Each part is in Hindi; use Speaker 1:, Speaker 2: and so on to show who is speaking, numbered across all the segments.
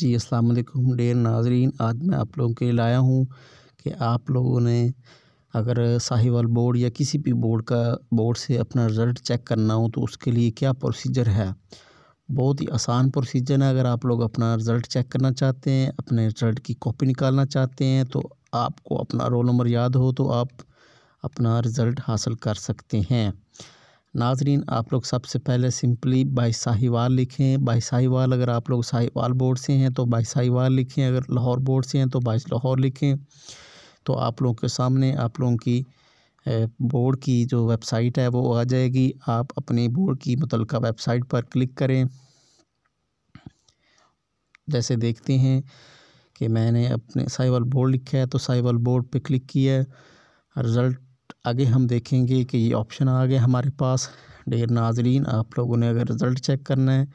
Speaker 1: जी अस्सलाम वालेकुम डेयर नाजरीन आज मैं आप लोगों के लिए लाया हूँ कि आप लोगों ने अगर साहिवाल बोर्ड या किसी भी बोर्ड का बोर्ड से अपना रिज़ल्ट चेक करना हो तो उसके लिए क्या प्रोसीजर है बहुत ही आसान प्रोसीजर है अगर आप लोग अपना रिज़ल्ट चेक करना चाहते हैं अपने रिज़ल्ट की कॉपी निकालना चाहते हैं तो आपको अपना रोल नंबर याद हो तो आप अपना रिज़ल्ट हासिल कर सकते हैं नाजरीन आप लोग सबसे पहले सिंपली बाई साहिवाल लिखें बाई साहिवाल अगर आप लोग साहिवाल बोर्ड से हैं तो बाई साहिवाल लिखें अगर लाहौर बोर्ड से हैं तो बाई लाहौर लिखें तो आप लोगों के सामने आप लोगों की बोर्ड की जो वेबसाइट है वो आ जाएगी आप अपने बोर्ड की मुतल वेबसाइट पर क्लिक करें जैसे देखते हैं कि मैंने अपने साहिवाल बोर्ड लिखा है तो साहिवाल बोर्ड पर क्लिक किया रिज़ल्ट आगे हम देखेंगे कि ये ऑप्शन आ गया हमारे पास डेर नाजरीन आप लोगों ने अगर रिज़ल्ट चेक करना है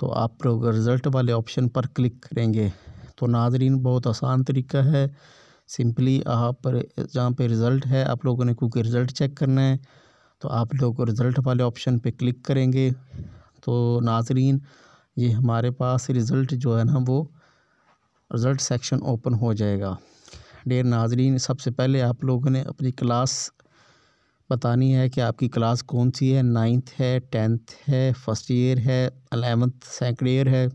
Speaker 1: तो आप लोग रिज़ल्ट वाले ऑप्शन पर क्लिक करेंगे तो नाजरीन बहुत आसान तरीका है सिंपली आप जहाँ पे रिज़ल्ट है आप लोगों ने क्योंकि रिज़ल्ट चेक करना है तो आप लोग रिज़ल्ट वाले ऑप्शन पे क्लिक करेंगे तो नाजरीन ये हमारे पास रिज़ल्ट जो है ना वो रिज़ल्ट सेक्शन ओपन हो जाएगा डेयर नाजरीन सबसे पहले आप लोगों ने अपनी क्लास बतानी है कि आपकी क्लास कौन सी है नाइन्थ है टेंथ है फर्स्ट ईयर है अलेवंथ सेकेंड ईयर है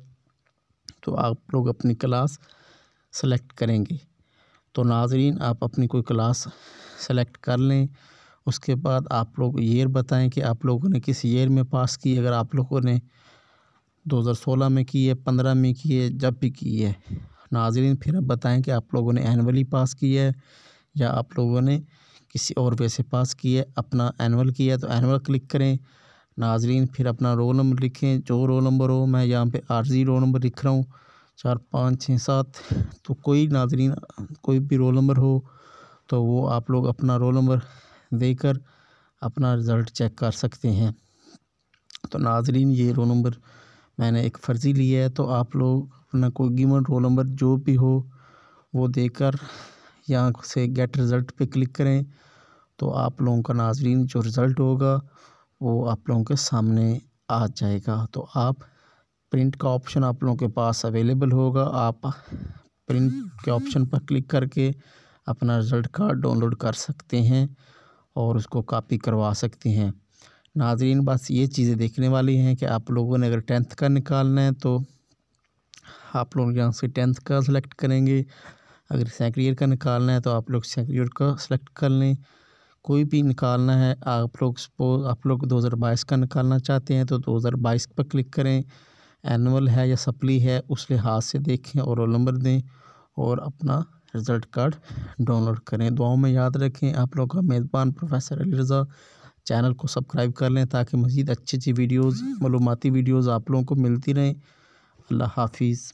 Speaker 1: तो आप लोग अपनी क्लास सेलेक्ट करेंगे तो नाजरीन आप अपनी कोई क्लास सेलेक्ट कर लें उसके बाद आप लोग ईयर बताएं कि आप लोगों ने किस ईयर में पास की अगर आप लोगों ने 2016 में की है 15 में की है जब भी की है नाजरीन फिर आप बताएँ कि आप लोगों ने एनअली पास किया है या आप लोगों ने किसी और वे से पास किया है अपना एनअल किया है तो एनअल क्लिक करें नाजरीन फिर अपना रोल नंबर लिखें जो रोल नंबर हो मैं यहाँ पे आर्जी रोल नंबर लिख रहा हूँ चार पाँच छः सात तो कोई नाजरीन कोई भी रोल नंबर हो तो वो आप लोग अपना रोल नंबर देकर अपना रिज़ल्ट चेक कर सकते हैं तो नाजरीन ये रोल नंबर मैंने एक फ़र्ज़ी लिया है तो आप लोग अपना कोई गिवन रोल नंबर जो भी हो वो देकर यहाँ से गेट रिज़ल्ट पे क्लिक करें तो आप लोगों का नाजरीन जो रिज़ल्ट होगा वो आप लोगों के सामने आ जाएगा तो आप प्रिंट का ऑप्शन आप लोगों के पास अवेलेबल होगा आप प्रिंट के ऑप्शन पर क्लिक करके अपना रिज़ल्ट कार्ड डाउनलोड कर सकते हैं और उसको कॉपी करवा सकते हैं नाजरीन बस ये चीज़ें देखने वाली हैं कि आप लोगों ने अगर टेंथ का निकालना है तो आप लोग यहाँ से टेंथ का सिलेक्ट करेंगे अगर सेकेंड ईयर का निकालना है तो आप लोग सेकेंड ईयर का सिलेक्ट कर लें कोई भी निकालना है आप लोग सपोज आप लोग 2022 का निकालना चाहते हैं तो 2022 पर क्लिक करें एनुअल है या सप्ली है उस लिहाज से देखें और रोल नंबर दें और अपना रिज़ल्ट कार्ड डाउनलोड करें दुआओं में याद रखें आप लोग का मेज़बान प्रोफेसर अली रज़ा चैनल को सब्सक्राइब कर लें ताकि मज़ीद अच्छी अच्छी वीडियोज़ मालूमती वीडियोज़ आप लोगों को मिलती रहें अल्लाह हाफिज़